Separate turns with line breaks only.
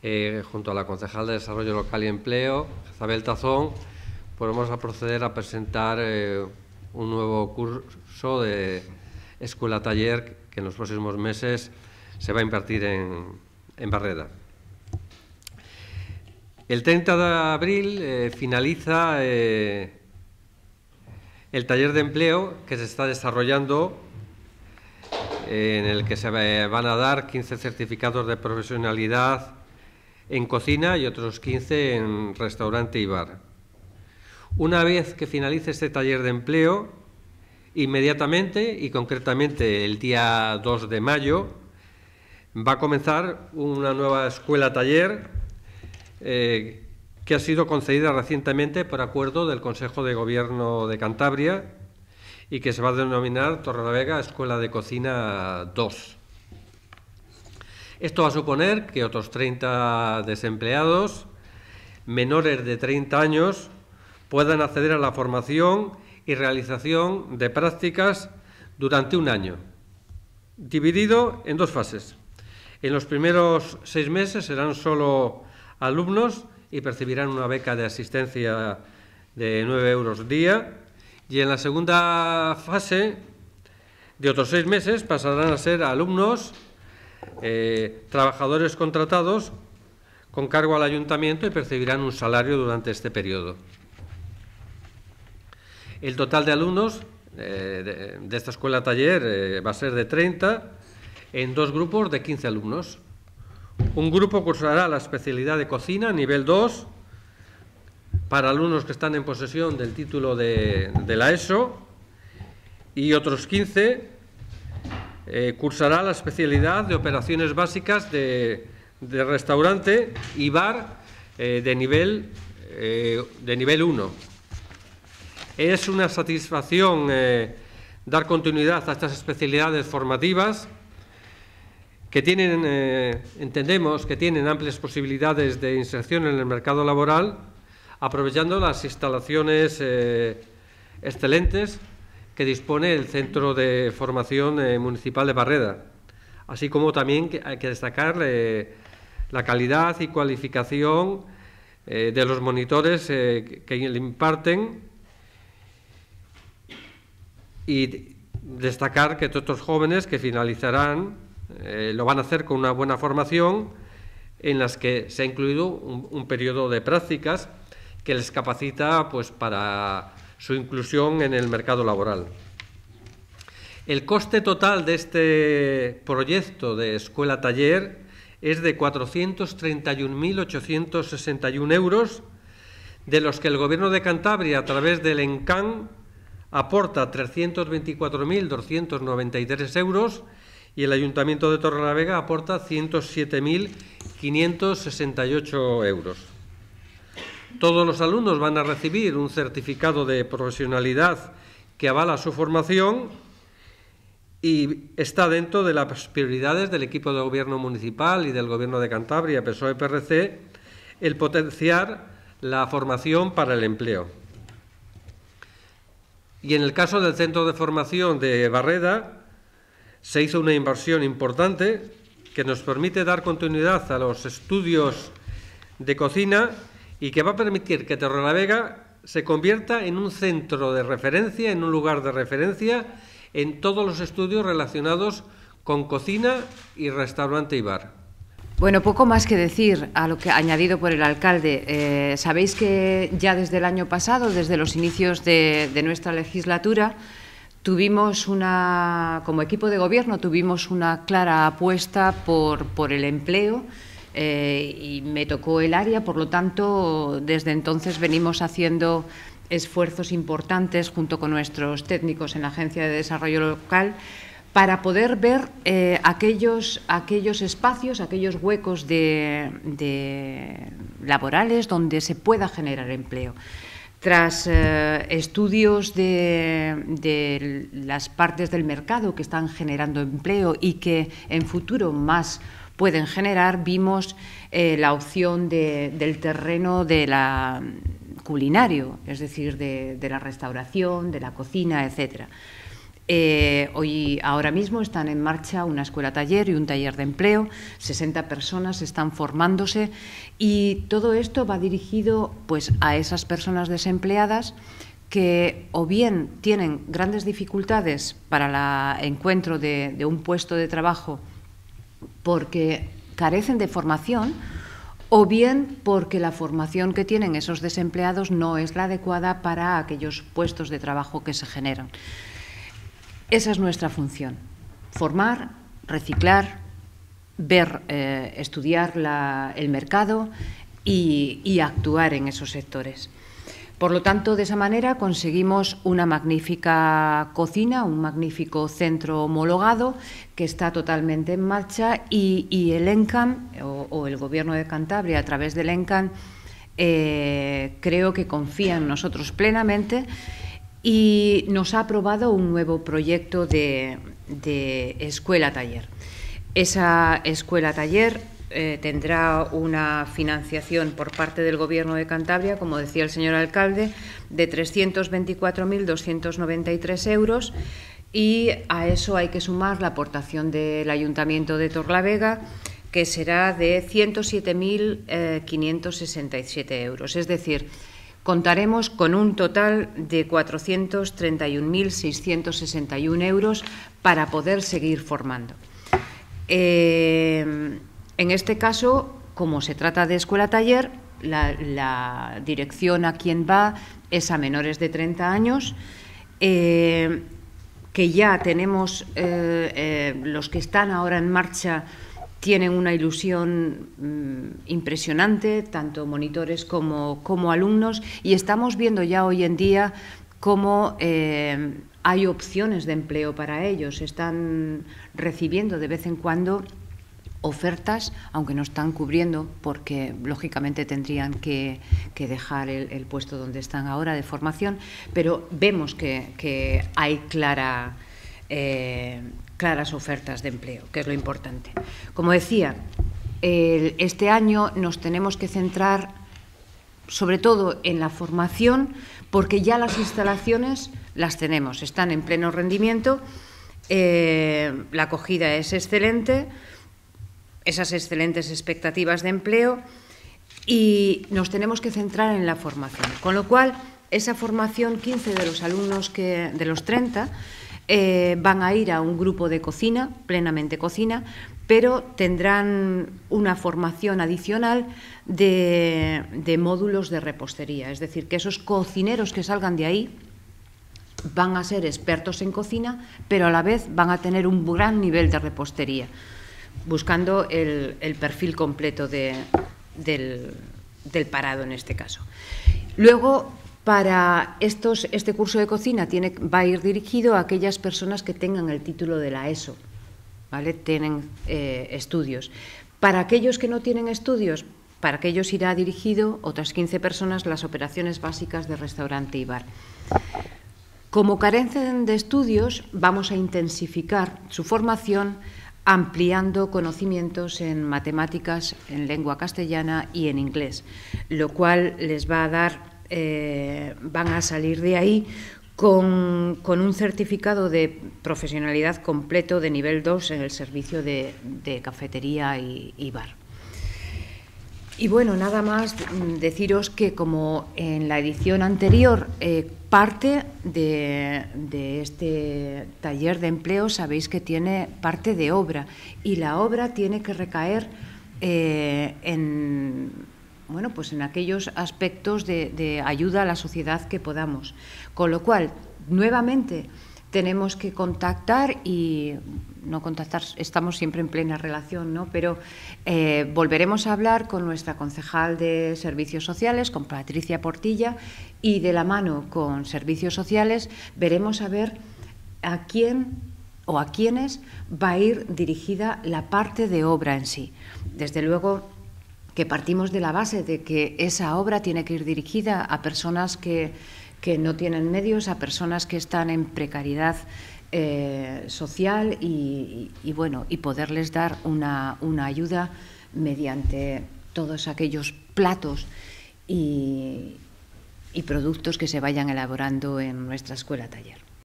Eh, junto a la concejal de Desarrollo Local y Empleo, Isabel Tazón, pues vamos a proceder a presentar eh, un nuevo curso de escuela taller que en los próximos meses se va a invertir en, Barreda. El 30 de abril eh, finaliza el taller de empleo que se está desarrollando en el que se van a dar 15 certificados de profesionalidad en cocina y otros 15 en restaurante y bar. Una vez que finalice este taller de empleo, inmediatamente y concretamente el día 2 de mayo, va a comenzar una nueva escuela taller eh, que ha sido concedida recientemente por acuerdo del Consejo de Gobierno de Cantabria y que se va a denominar Torre Vega Escuela de Cocina 2. Esto va a suponer que otros 30 desempleados menores de 30 años puedan acceder a la formación y realización de prácticas durante un año, dividido en dos fases. En los primeros seis meses serán solo alumnos y percibirán una beca de asistencia de 9 euros día. Y en la segunda fase, de otros seis meses, pasarán a ser alumnos eh, trabajadores contratados con cargo al ayuntamiento y percibirán un salario durante este periodo. El total de alumnos eh, de, esta escuela taller eh, va a ser de 30 en dos grupos de 15 alumnos. Un grupo cursará la especialidad de cocina nivel 2 para alumnos que están en posesión del título de, de la ESO y otros 15 eh, cursará la especialidad de operaciones básicas de, restaurante y bar eh, de nivel eh, de nivel 1. Es una satisfacción dar continuidad a estas especialidades formativas que tienen, entendemos, que tienen amplias posibilidades de inserción en el mercado laboral, aprovechando las instalaciones excelentes que dispone el Centro de Formación eh, Municipal de Barreda, así como también hay que destacar eh, la calidad y cualificación eh, de los monitores que le imparten y destacar que todos estos jóvenes que finalizarán lo van a hacer con una buena formación en las que se ha incluido un, un periodo de prácticas que les capacita pues para su inclusión en el mercado laboral. El coste total de este proyecto de escuela-taller es de 431.861 euros, de los que el Gobierno de Cantabria, a través del ENCAN, aporta 324.293 euros y el Ayuntamiento de Torrelavega aporta 107.568 euros. Todos los alumnos van a recibir un certificado de profesionalidad que avala su formación y está dentro de las prioridades del equipo de gobierno municipal y del gobierno de Cantabria, PSOE-PRC, el potenciar la formación para el empleo. Y en el caso del centro de formación de Barreda, se hizo una inversión importante que nos permite dar continuidad a los estudios de cocina y que va a permitir que Vega se convierta en un centro de referencia, en un lugar de referencia en todos los estudios relacionados con cocina y restaurante y bar.
Bueno, poco más que decir a lo que ha añadido por el alcalde. Eh, sabéis que ya desde el año pasado, desde los inicios de, de nuestra legislatura, tuvimos una, como equipo de gobierno, tuvimos una clara apuesta por, por el empleo eh, y me tocó el área, por lo tanto, desde entonces venimos haciendo esfuerzos importantes junto con nuestros técnicos en la Agencia de Desarrollo Local para poder ver eh, aquellos, aquellos espacios, aquellos huecos de, laborales donde se pueda generar empleo. Tras eh, estudios de, de las partes del mercado que están generando empleo y que en futuro más pueden generar. Vimos eh, la opción del terreno de culinario, es decir, de, la restauración, de la cocina, etc. Eh, ahora mismo están en marcha una escuela taller y un taller de empleo, 60 personas están formándose y todo esto va dirigido pues, a esas personas desempleadas que o bien tienen grandes dificultades para el encuentro de un puesto de trabajo porque carecen de formación o bien porque la formación que tienen esos desempleados no es la adecuada para aquellos puestos de trabajo que se generan. Esa es nuestra función, formar, reciclar, ver, eh, estudiar el mercado y actuar en esos sectores. Por lo tanto, de esa manera conseguimos una magnífica cocina, un magnífico centro homologado que está totalmente en marcha y, el Encan, o, el Gobierno de Cantabria a través del Encan, eh, creo que confía en nosotros plenamente y nos ha aprobado un nuevo proyecto de, de escuela-taller. Esa escuela-taller eh, tendrá una financiación por parte del Gobierno de Cantabria, como decía el señor alcalde, de 324.293 euros y a eso hay que sumar la aportación del Ayuntamiento de Torlavega, que será de 107.567 eh, euros. Es decir, contaremos con un total de 431.661 euros para poder seguir formando. Eh, en este caso, como se trata de escuela-taller, la, dirección a quien va es a menores de 30 años, eh, que ya tenemos, eh, eh, los que están ahora en marcha tienen una ilusión mm, impresionante, tanto monitores como, como, alumnos, y estamos viendo ya hoy en día cómo hay opciones de empleo para ellos. Están recibiendo de vez en cuando ofertas, aunque no están cubriendo, porque lógicamente tendrían que, dejar el, puesto donde están ahora de formación, pero vemos que, hay eh, claras ofertas de empleo, que es lo importante. Como decía, este año nos tenemos que centrar sobre todo en la formación, porque ya las instalaciones las tenemos, están en pleno rendimiento, eh, la acogida es excelente esas excelentes expectativas de empleo y nos tenemos que centrar en la formación. Con lo cual, esa formación, 15 de los alumnos que, de los 30 eh, van a ir a un grupo de cocina, plenamente cocina, pero tendrán una formación adicional de módulos de repostería. Es decir, que esos cocineros que salgan de ahí van a ser expertos en cocina, pero a la vez van a tener un gran nivel de repostería buscando el, perfil completo del, parado en este caso. Luego, para estos, este curso de cocina va a ir dirigido a aquellas personas que tengan el título de la ESO, Tienen eh, estudios. Para aquellos que no tienen estudios, para aquellos irá dirigido otras 15 personas las operaciones básicas de restaurante y bar. Como carecen de estudios, vamos a intensificar su formación ampliando conocimientos en matemáticas, en lengua castellana y en inglés, lo cual les va a dar, eh, van a salir de ahí con, un certificado de profesionalidad completo de nivel 2 en el servicio de, cafetería y, bar. Y bueno, nada más mm, deciros que como en la edición anterior eh, Parte de, este taller de empleo sabéis que tiene parte de obra y la obra tiene que recaer eh, en, bueno, pues en aquellos aspectos de, de ayuda a la sociedad que podamos. Con lo cual, nuevamente, tenemos que contactar y no contactar, estamos siempre en plena relación, ¿no? Pero eh, volveremos a hablar con nuestra concejal de Servicios Sociales, con Patricia Portilla, y de la mano con Servicios Sociales veremos a ver a quién o a quiénes va a ir dirigida la parte de obra en sí. Desde luego que partimos de la base de que esa obra tiene que ir dirigida a personas que que no tienen medios, a personas que están en precariedad eh, social y, bueno, y poderles dar una, ayuda mediante todos aquellos platos y productos que se vayan elaborando en nuestra escuela taller.